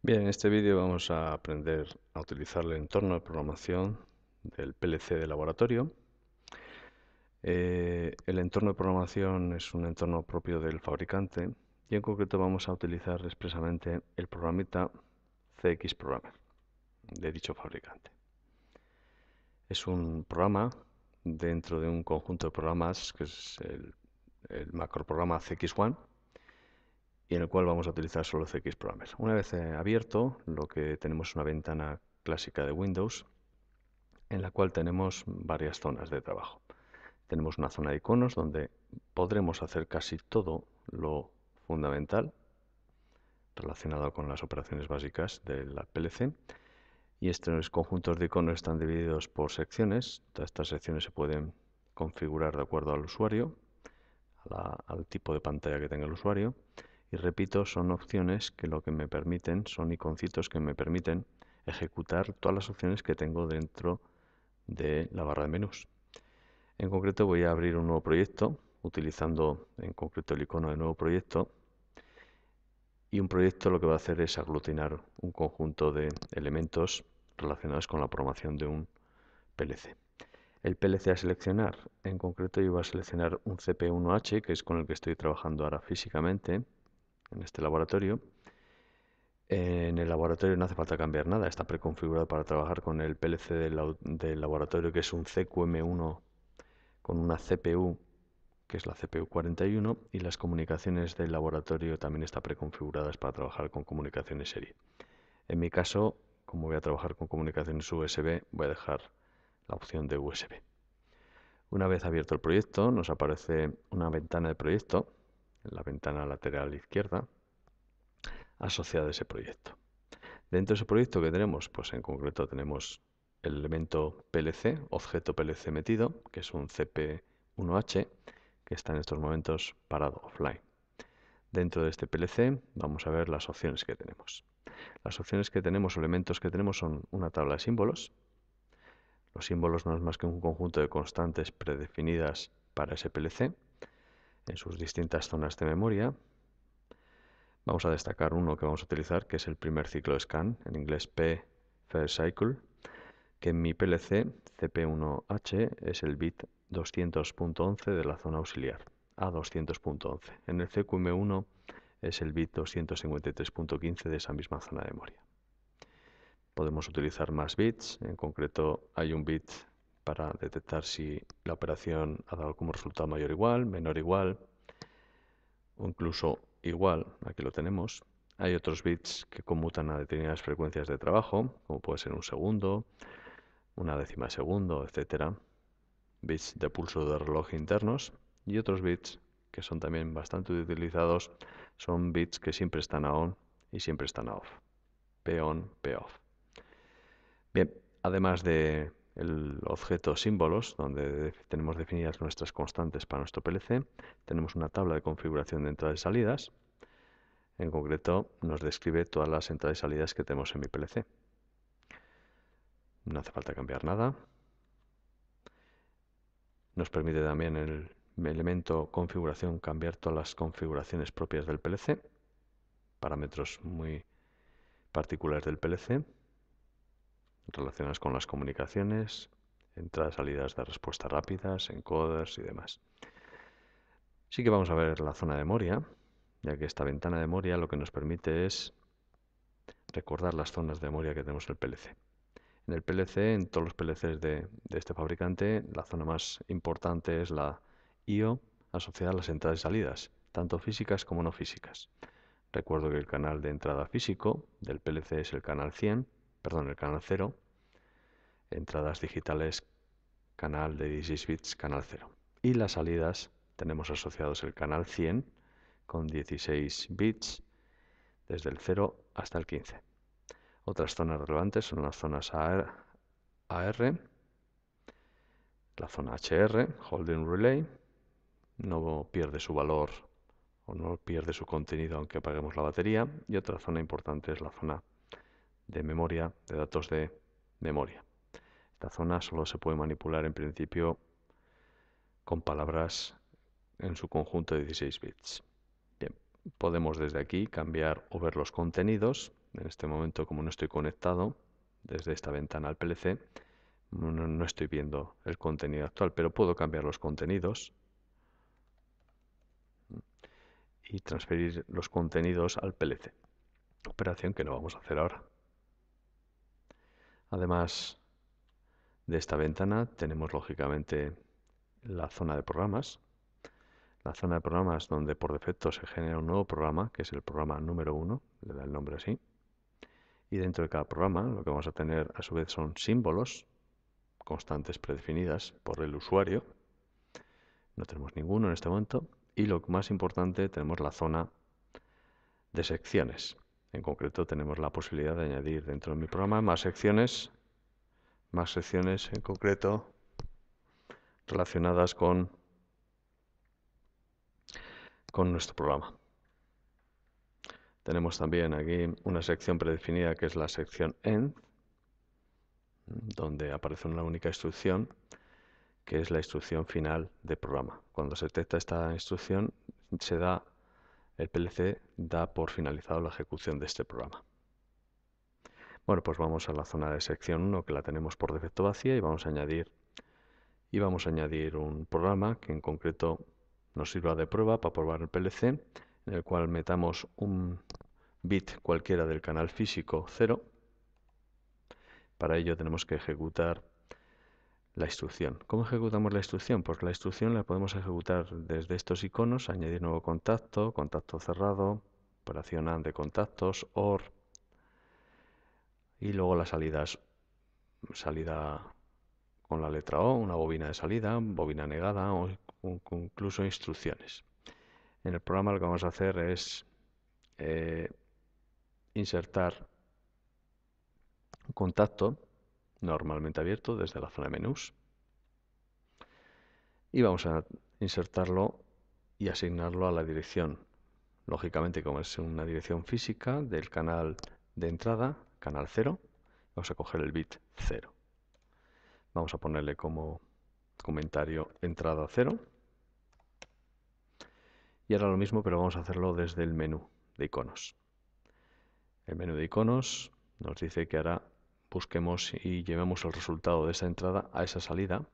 Bien, en este vídeo vamos a aprender a utilizar el entorno de programación del PLC de laboratorio. Eh, el entorno de programación es un entorno propio del fabricante y en concreto vamos a utilizar expresamente el programita CX Programmer de dicho fabricante. Es un programa dentro de un conjunto de programas que es el, el macroprograma CX1 y en el cual vamos a utilizar solo CX Programmer. Una vez eh, abierto, lo que tenemos es una ventana clásica de Windows en la cual tenemos varias zonas de trabajo. Tenemos una zona de iconos donde podremos hacer casi todo lo fundamental relacionado con las operaciones básicas de la PLC. Y estos conjuntos de iconos están divididos por secciones. estas secciones se pueden configurar de acuerdo al usuario, al tipo de pantalla que tenga el usuario. Y repito, son opciones que lo que me permiten, son iconcitos que me permiten ejecutar todas las opciones que tengo dentro de la barra de menús. En concreto voy a abrir un nuevo proyecto utilizando en concreto el icono de nuevo proyecto y un proyecto lo que va a hacer es aglutinar un conjunto de elementos relacionados con la programación de un PLC. El PLC a seleccionar, en concreto yo voy a seleccionar un CP1H que es con el que estoy trabajando ahora físicamente en este laboratorio. En el laboratorio no hace falta cambiar nada, está preconfigurado para trabajar con el PLC del, laboratorio, que es un CQM1 con una CPU, que es la CPU41, y las comunicaciones del laboratorio también están preconfiguradas para trabajar con comunicaciones serie. En mi caso, como voy a trabajar con comunicaciones USB, voy a dejar la opción de USB. Una vez abierto el proyecto, nos aparece una ventana de proyecto la ventana lateral izquierda, asociada a ese proyecto. Dentro de ese proyecto que tenemos, pues en concreto tenemos el elemento PLC, objeto PLC metido, que es un CP1H, que está en estos momentos parado offline. Dentro de este PLC vamos a ver las opciones que tenemos. Las opciones que tenemos o elementos que tenemos son una tabla de símbolos. Los símbolos no es más que un conjunto de constantes predefinidas para ese PLC en sus distintas zonas de memoria. Vamos a destacar uno que vamos a utilizar, que es el primer ciclo scan, en inglés P First Cycle, que en mi PLC CP1H es el bit 200.11 de la zona auxiliar, A200.11. En el CQM1 es el bit 253.15 de esa misma zona de memoria. Podemos utilizar más bits, en concreto hay un bit para detectar si la operación ha dado como resultado mayor o igual, menor o igual, o incluso igual, aquí lo tenemos. Hay otros bits que conmutan a determinadas frecuencias de trabajo, como puede ser un segundo, una décima de segundo, etcétera. Bits de pulso de reloj internos y otros bits que son también bastante utilizados son bits que siempre están a on y siempre están a off. P on, P off. Bien, además de el objeto símbolos, donde tenemos definidas nuestras constantes para nuestro PLC. Tenemos una tabla de configuración de entradas y salidas. En concreto, nos describe todas las entradas y salidas que tenemos en mi PLC. No hace falta cambiar nada. Nos permite también el elemento configuración cambiar todas las configuraciones propias del PLC, parámetros muy particulares del PLC relacionadas con las comunicaciones, entradas, salidas de respuesta rápidas, encoders y demás. Así que vamos a ver la zona de memoria, ya que esta ventana de memoria lo que nos permite es recordar las zonas de memoria que tenemos en el PLC. En el PLC, en todos los PLCs de, de este fabricante, la zona más importante es la IO asociada a las entradas y salidas, tanto físicas como no físicas. Recuerdo que el canal de entrada físico del PLC es el canal 100 perdón, el canal 0, entradas digitales, canal de 16 bits, canal 0. Y las salidas tenemos asociados el canal 100 con 16 bits desde el 0 hasta el 15. Otras zonas relevantes son las zonas AR, AR la zona HR, Holding Relay, no pierde su valor o no pierde su contenido aunque apaguemos la batería. Y otra zona importante es la zona de memoria, de datos de memoria. Esta zona solo se puede manipular en principio con palabras en su conjunto de 16 bits. podemos desde aquí cambiar o ver los contenidos. En este momento, como no estoy conectado desde esta ventana al PLC, no, no estoy viendo el contenido actual, pero puedo cambiar los contenidos y transferir los contenidos al PLC. Operación que no vamos a hacer ahora. Además de esta ventana tenemos lógicamente la zona de programas. La zona de programas donde por defecto se genera un nuevo programa, que es el programa número 1, le da el nombre así. Y dentro de cada programa lo que vamos a tener a su vez son símbolos constantes predefinidas por el usuario. No tenemos ninguno en este momento. Y lo más importante, tenemos la zona de secciones. En concreto tenemos la posibilidad de añadir dentro de mi programa más secciones, más secciones en concreto relacionadas con, con nuestro programa. Tenemos también aquí una sección predefinida que es la sección end, donde aparece una única instrucción que es la instrucción final de programa. Cuando se detecta esta instrucción se da el PLC da por finalizado la ejecución de este programa. Bueno, pues vamos a la zona de sección 1 que la tenemos por defecto vacía y vamos a añadir y vamos a añadir un programa que en concreto nos sirva de prueba para probar el PLC, en el cual metamos un bit cualquiera del canal físico 0. Para ello tenemos que ejecutar la instrucción. ¿Cómo ejecutamos la instrucción? Pues la instrucción la podemos ejecutar desde estos iconos, añadir nuevo contacto, contacto cerrado, operación de contactos, OR, y luego las salidas, salida con la letra O, una bobina de salida, bobina negada o incluso instrucciones. En el programa lo que vamos a hacer es eh, insertar un contacto normalmente abierto desde la zona de menús. Y vamos a insertarlo y asignarlo a la dirección. Lógicamente, como es una dirección física del canal de entrada, canal 0, vamos a coger el bit 0. Vamos a ponerle como comentario entrada 0. Y ahora lo mismo, pero vamos a hacerlo desde el menú de iconos. El menú de iconos nos dice que hará busquemos y llevemos el resultado de esa entrada a esa salida,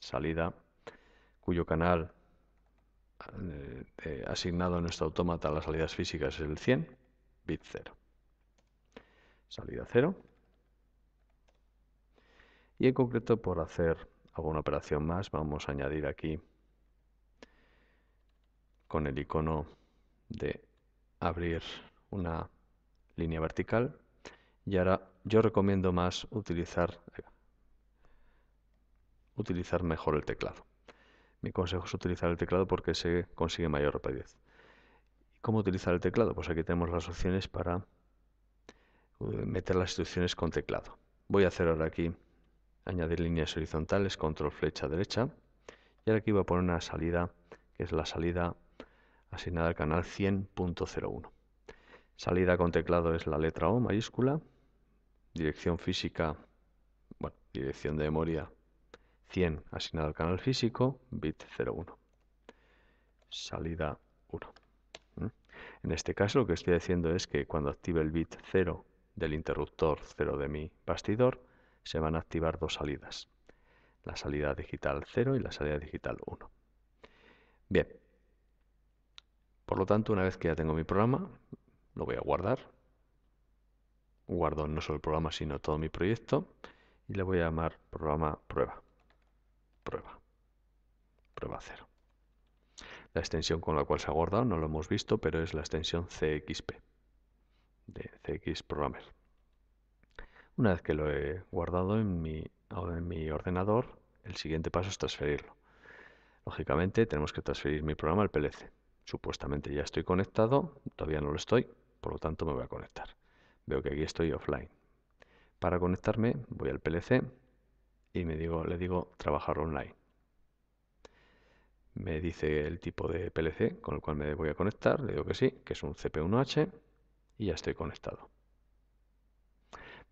salida cuyo canal eh, eh, asignado a nuestro autómata a las salidas físicas es el 100, bit 0. Salida 0. Y en concreto, por hacer alguna operación más, vamos a añadir aquí con el icono de abrir una línea vertical y ahora yo recomiendo más utilizar, utilizar mejor el teclado. Mi consejo es utilizar el teclado porque se consigue mayor rapidez. ¿Cómo utilizar el teclado? Pues aquí tenemos las opciones para eh, meter las instrucciones con teclado. Voy a hacer ahora aquí añadir líneas horizontales, control flecha derecha. Y ahora aquí voy a poner una salida que es la salida asignada al canal 100.01. Salida con teclado es la letra O mayúscula dirección física, bueno, dirección de memoria 100 asignado al canal físico, bit 01. Salida 1. En este caso lo que estoy haciendo es que cuando active el bit 0 del interruptor 0 de mi bastidor, se van a activar dos salidas, la salida digital 0 y la salida digital 1. Bien, por lo tanto, una vez que ya tengo mi programa, lo voy a guardar guardo no solo el programa, sino todo mi proyecto y le voy a llamar programa prueba. Prueba. Prueba cero. La extensión con la cual se ha guardado no lo hemos visto, pero es la extensión CXP de CX Programmer. Una vez que lo he guardado en mi, en mi ordenador, el siguiente paso es transferirlo. Lógicamente tenemos que transferir mi programa al PLC. Supuestamente ya estoy conectado, todavía no lo estoy, por lo tanto me voy a conectar. Veo que aquí estoy offline. Para conectarme voy al PLC y me digo, le digo trabajar online. Me dice el tipo de PLC con el cual me voy a conectar, le digo que sí, que es un CP1H y ya estoy conectado.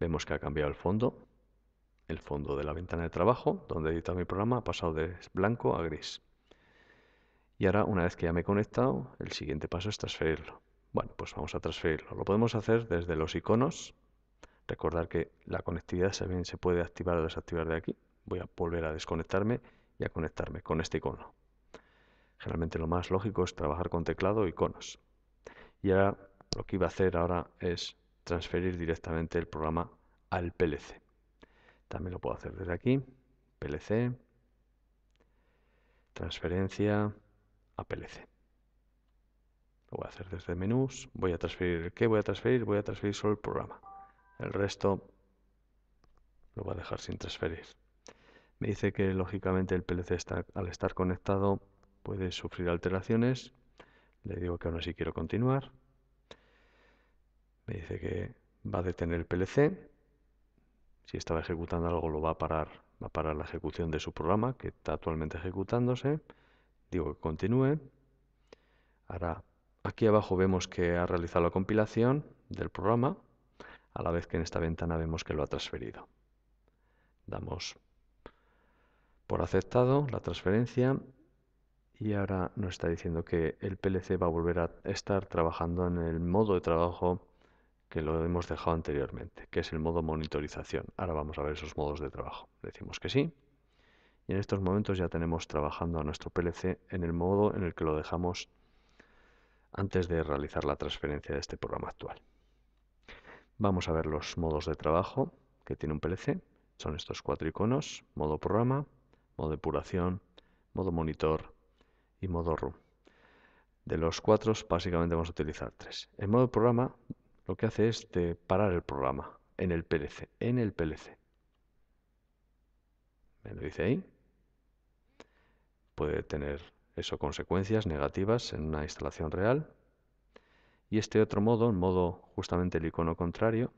Vemos que ha cambiado el fondo, el fondo de la ventana de trabajo, donde he editado mi programa, ha pasado de blanco a gris. Y ahora, una vez que ya me he conectado, el siguiente paso es transferirlo. Bueno, pues vamos a transferirlo. Lo podemos hacer desde los iconos. Recordar que la conectividad también se puede activar o desactivar de aquí. Voy a volver a desconectarme y a conectarme con este icono. Generalmente lo más lógico es trabajar con teclado y e iconos. Y ahora lo que iba a hacer ahora es transferir directamente el programa al PLC. También lo puedo hacer desde aquí. PLC. Transferencia a PLC voy a hacer desde menús. Voy a transferir. ¿Qué voy a transferir? Voy a transferir solo el programa. El resto lo va a dejar sin transferir. Me dice que lógicamente el PLC está, al estar conectado puede sufrir alteraciones. Le digo que aún así quiero continuar. Me dice que va a detener el PLC. Si estaba ejecutando algo lo va a parar, va a parar la ejecución de su programa que está actualmente ejecutándose. Digo que continúe. Ahora Aquí abajo vemos que ha realizado la compilación del programa, a la vez que en esta ventana vemos que lo ha transferido. Damos por aceptado la transferencia y ahora nos está diciendo que el PLC va a volver a estar trabajando en el modo de trabajo que lo hemos dejado anteriormente, que es el modo monitorización. Ahora vamos a ver esos modos de trabajo. Decimos que sí. Y en estos momentos ya tenemos trabajando a nuestro PLC en el modo en el que lo dejamos antes de realizar la transferencia de este programa actual. Vamos a ver los modos de trabajo que tiene un PLC. Son estos cuatro iconos, modo programa, modo depuración, modo monitor y modo room. De los cuatro, básicamente vamos a utilizar tres. El modo programa lo que hace es parar el programa en el PLC, en el PLC. Me lo dice ahí. Puede tener eso consecuencias negativas en una instalación real. Y este otro modo, en modo justamente el icono contrario,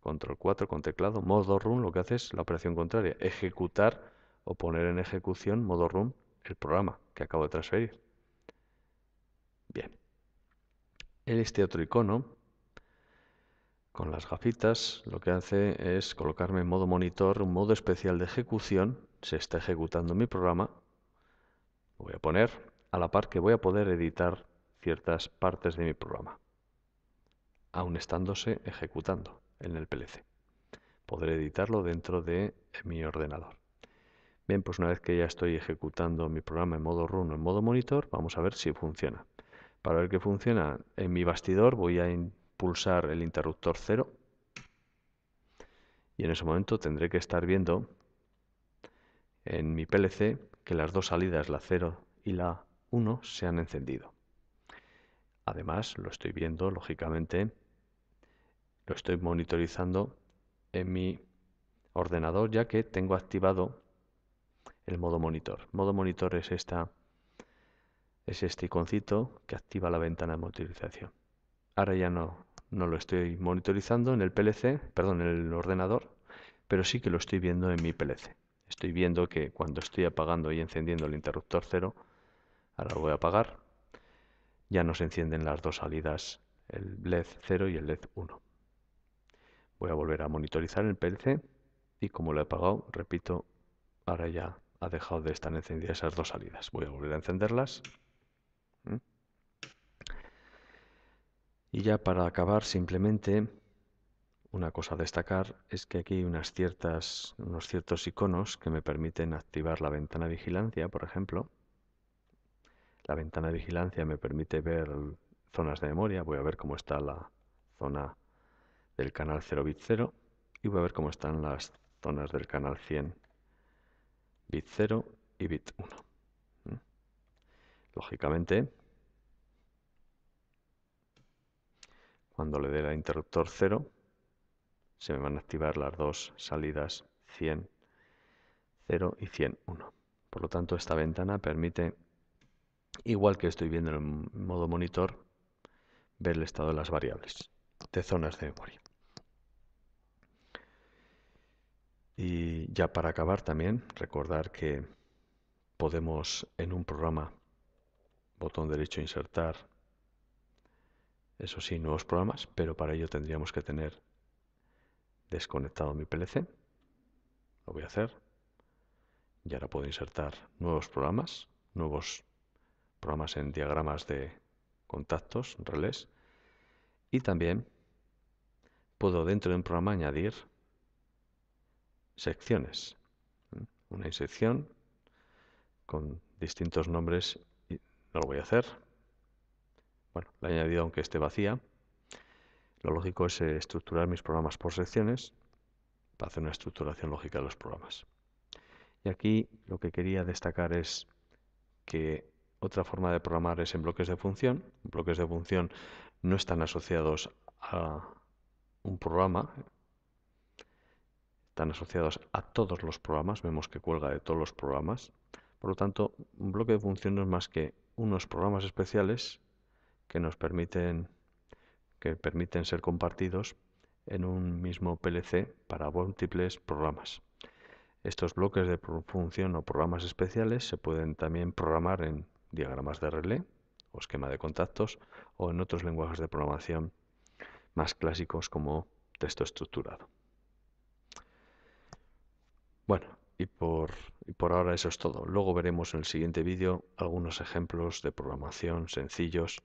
control 4 con teclado, modo run lo que hace es la operación contraria, ejecutar o poner en ejecución modo run el programa que acabo de transferir. Bien. Este otro icono con las gafitas lo que hace es colocarme en modo monitor, un modo especial de ejecución, se está ejecutando mi programa voy a poner a la par que voy a poder editar ciertas partes de mi programa, aún estándose ejecutando en el PLC. Podré editarlo dentro de mi ordenador. Bien, pues una vez que ya estoy ejecutando mi programa en modo run o en modo monitor, vamos a ver si funciona. Para ver que funciona, en mi bastidor voy a pulsar el interruptor 0 y en ese momento tendré que estar viendo en mi PLC que las dos salidas, la 0 y la 1, se han encendido. Además, lo estoy viendo, lógicamente, lo estoy monitorizando en mi ordenador ya que tengo activado el modo monitor. Modo monitor es esta es este iconcito que activa la ventana de monitorización. Ahora ya no, no lo estoy monitorizando en el PLC, perdón, en el ordenador, pero sí que lo estoy viendo en mi PLC estoy viendo que cuando estoy apagando y encendiendo el interruptor 0, ahora lo voy a apagar, ya nos encienden las dos salidas, el LED 0 y el LED 1. Voy a volver a monitorizar el PLC y como lo he apagado, repito, ahora ya ha dejado de estar encendidas esas dos salidas. Voy a volver a encenderlas. Y ya para acabar simplemente una cosa a destacar es que aquí hay unas ciertas, unos ciertos iconos que me permiten activar la ventana de vigilancia, por ejemplo. La ventana de vigilancia me permite ver zonas de memoria. Voy a ver cómo está la zona del canal 0 bit 0 y voy a ver cómo están las zonas del canal 100 bit 0 y bit 1. Lógicamente, cuando le dé al interruptor 0, se me van a activar las dos salidas 100, 0 y 101. Por lo tanto, esta ventana permite, igual que estoy viendo en el modo monitor, ver el estado de las variables, de zonas de memoria. Y ya para acabar también, recordar que podemos en un programa, botón derecho insertar, eso sí, nuevos programas, pero para ello tendríamos que tener desconectado mi PLC, lo voy a hacer, y ahora puedo insertar nuevos programas, nuevos programas en diagramas de contactos, relés, y también puedo dentro de un programa añadir secciones, ¿eh? una sección con distintos nombres, no lo voy a hacer, bueno, la he añadido aunque esté vacía, lo lógico es eh, estructurar mis programas por secciones para hacer una estructuración lógica de los programas. Y aquí lo que quería destacar es que otra forma de programar es en bloques de función. Bloques de función no están asociados a un programa, están asociados a todos los programas, vemos que cuelga de todos los programas. Por lo tanto, un bloque de función no es más que unos programas especiales que nos permiten que permiten ser compartidos en un mismo PLC para múltiples programas. Estos bloques de función o programas especiales se pueden también programar en diagramas de relé o esquema de contactos o en otros lenguajes de programación más clásicos como texto estructurado. Bueno, y por, y por ahora eso es todo. Luego veremos en el siguiente vídeo algunos ejemplos de programación sencillos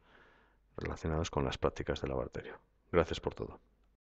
relacionados con las prácticas la barbería. Gracias por todo.